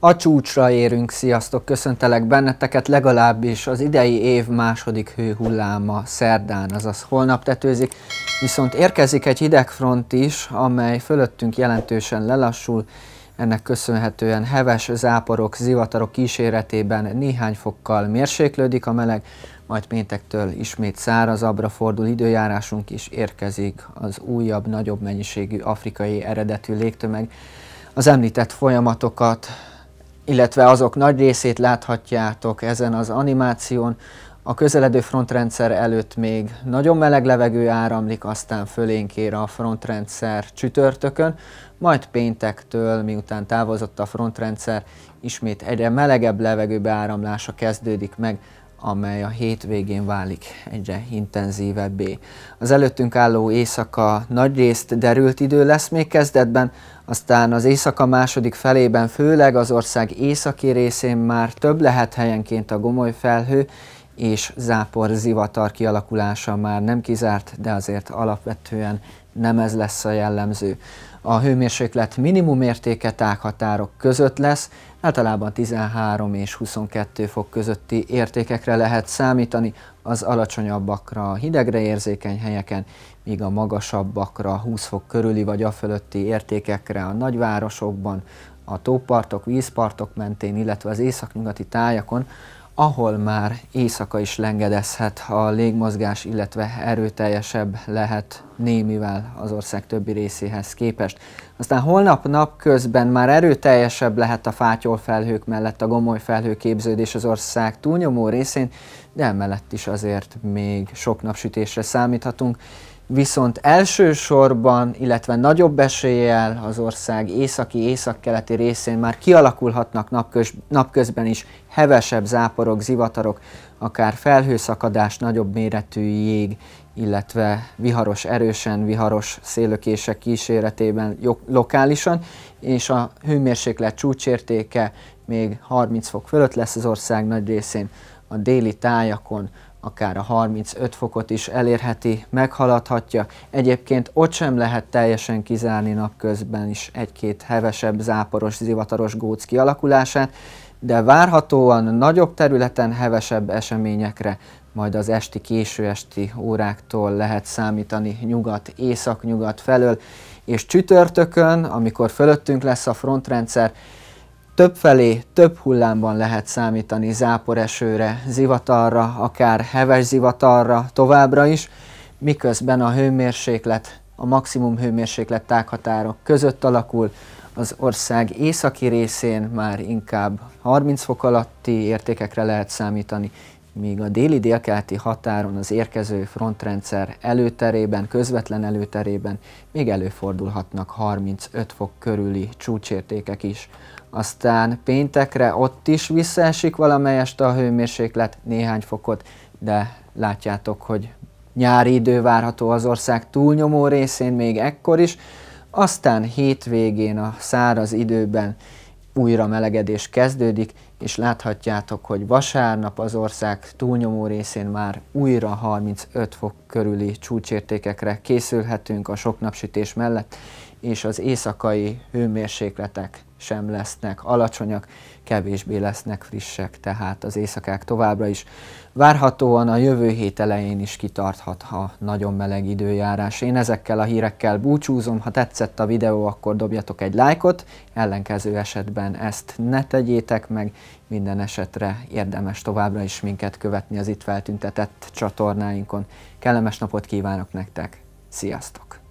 A csúcsra érünk, sziasztok, köszöntelek benneteket, legalábbis az idei év második hőhulláma szerdán, azaz holnap tetőzik, viszont érkezik egy hidegfront is, amely fölöttünk jelentősen lelassul, ennek köszönhetően heves záporok, zivatarok kíséretében néhány fokkal mérséklődik a meleg, majd péntektől ismét szárazabbra fordul időjárásunk is érkezik az újabb, nagyobb mennyiségű afrikai eredetű légtömeg. Az említett folyamatokat illetve azok nagy részét láthatjátok ezen az animáción. A közeledő frontrendszer előtt még nagyon meleg levegő áramlik, aztán fölénk ér a frontrendszer csütörtökön, majd péntektől, miután távozott a frontrendszer, ismét egyre melegebb levegőbe áramlása kezdődik meg, amely a hétvégén válik egyre intenzívebbé. Az előttünk álló éjszaka nagyrészt derült idő lesz még kezdetben, aztán az éjszaka második felében, főleg az ország északi részén már több lehet helyenként a gomoly felhő, és zápor, zivatar kialakulása már nem kizárt, de azért alapvetően nem ez lesz a jellemző. A hőmérséklet minimum értéke tághatárok között lesz, általában 13 és 22 fok közötti értékekre lehet számítani, az alacsonyabbakra, a hidegre érzékeny helyeken, míg a magasabbakra, 20 fok körüli vagy a fölötti értékekre a nagyvárosokban, a tópartok, vízpartok mentén, illetve az északnyugati tájakon, ahol már éjszaka is lengedezhet a légmozgás, illetve erőteljesebb lehet némivel az ország többi részéhez képest. Aztán holnap napközben már erőteljesebb lehet a fátyol felhők mellett a gomoly felhő képződés az ország túlnyomó részén, de emellett is azért még sok napsütésre számíthatunk, viszont elsősorban, illetve nagyobb eséllyel az ország északi, északkeleti részén már kialakulhatnak napköz, napközben is hevesebb záporok, zivatarok, akár felhőszakadás, nagyobb méretű jég, illetve viharos, erősen viharos szélökések kíséretében lokálisan, és a hőmérséklet csúcsértéke még 30 fok fölött lesz az ország nagy részén, a déli tájakon akár a 35 fokot is elérheti, meghaladhatja. Egyébként ott sem lehet teljesen kizárni napközben is egy-két hevesebb, záporos, zivataros góc kialakulását, de várhatóan nagyobb területen hevesebb eseményekre majd az esti, késő esti óráktól lehet számítani nyugat, észak-nyugat felől, és csütörtökön, amikor fölöttünk lesz a frontrendszer, Többfelé, több hullámban lehet számítani záporesőre, zivatarra, akár heves zivatarra továbbra is, miközben a hőmérséklet, a maximum hőmérséklet tághatárok között alakul, az ország északi részén már inkább 30 fok alatti értékekre lehet számítani, míg a déli-délkeleti határon az érkező frontrendszer előterében, közvetlen előterében még előfordulhatnak 35 fok körüli csúcsértékek is. Aztán péntekre ott is visszaesik valamelyest a hőmérséklet néhány fokot, de látjátok, hogy nyári idő várható az ország túlnyomó részén még ekkor is, aztán hétvégén a száraz időben újra melegedés kezdődik, és láthatjátok, hogy vasárnap az ország túlnyomó részén már újra 35 fok körüli csúcsértékekre készülhetünk a sok napsütés mellett, és az éjszakai hőmérsékletek sem lesznek alacsonyak, kevésbé lesznek frissek, tehát az éjszakák továbbra is. Várhatóan a jövő hét elején is kitarthat, ha nagyon meleg időjárás. Én ezekkel a hírekkel búcsúzom, ha tetszett a videó, akkor dobjatok egy lájkot, ellenkező esetben ezt ne tegyétek meg, minden esetre érdemes továbbra is minket követni az itt feltüntetett csatornáinkon. Kellemes napot kívánok nektek, sziasztok!